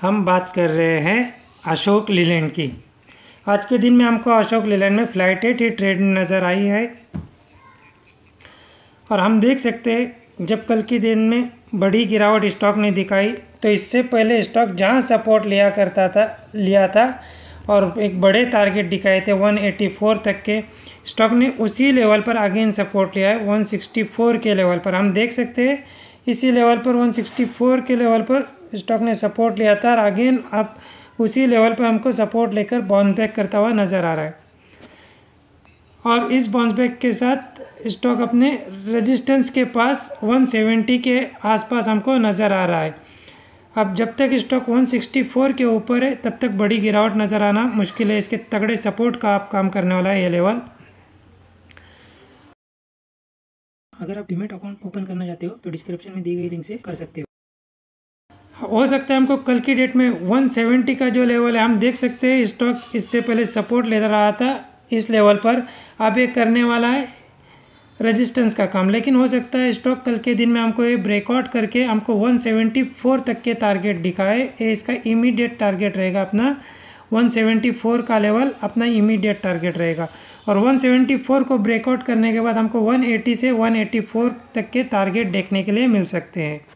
हम बात कर रहे हैं अशोक लीलैंड की आज के दिन में हमको अशोक लीलैंड में एट ही ट्रेड नज़र आई है और हम देख सकते हैं जब कल के दिन में बड़ी गिरावट स्टॉक ने दिखाई तो इससे पहले स्टॉक जहां सपोर्ट लिया करता था लिया था और एक बड़े टारगेट दिखाए थे 184 तक के स्टॉक ने उसी लेवल पर अगेन सपोर्ट लिया है 164 के लेवल पर हम देख सकते हैं इसी लेवल पर 164 के लेवल पर स्टॉक ने सपोर्ट लिया था और अगेन अब उसी लेवल पर हमको सपोर्ट लेकर बाउंस बैक करता हुआ नज़र आ रहा है और इस बाउंस बैक के साथ स्टॉक अपने रेजिस्टेंस के पास 170 के आसपास हमको नज़र आ रहा है अब जब तक स्टॉक 164 के ऊपर है तब तक बड़ी गिरावट नज़र आना मुश्किल है इसके तगड़े सपोर्ट का आप काम करने वाला है ये लेवल अगर आप डिमेट अकाउंट ओपन करना चाहते हो तो डिस्क्रिप्शन में दी गई लिंक से कर सकते हो हो सकता है हमको कल की डेट में 170 का जो लेवल है हम देख सकते हैं स्टॉक इस इससे पहले सपोर्ट ले रहा था इस लेवल पर अब ये करने वाला है रेजिस्टेंस का काम लेकिन हो सकता है स्टॉक कल के दिन में हमको ये ब्रेकआउट करके हमको 174 तक के टारगेट दिखाए ये इसका इमीडिएट टारगेट रहेगा अपना 174 का लेवल अपना इमीडिएट टारगेट रहेगा और 174 को ब्रेकआउट करने के बाद हमको 180 से 184 तक के टारगेट देखने के लिए मिल सकते हैं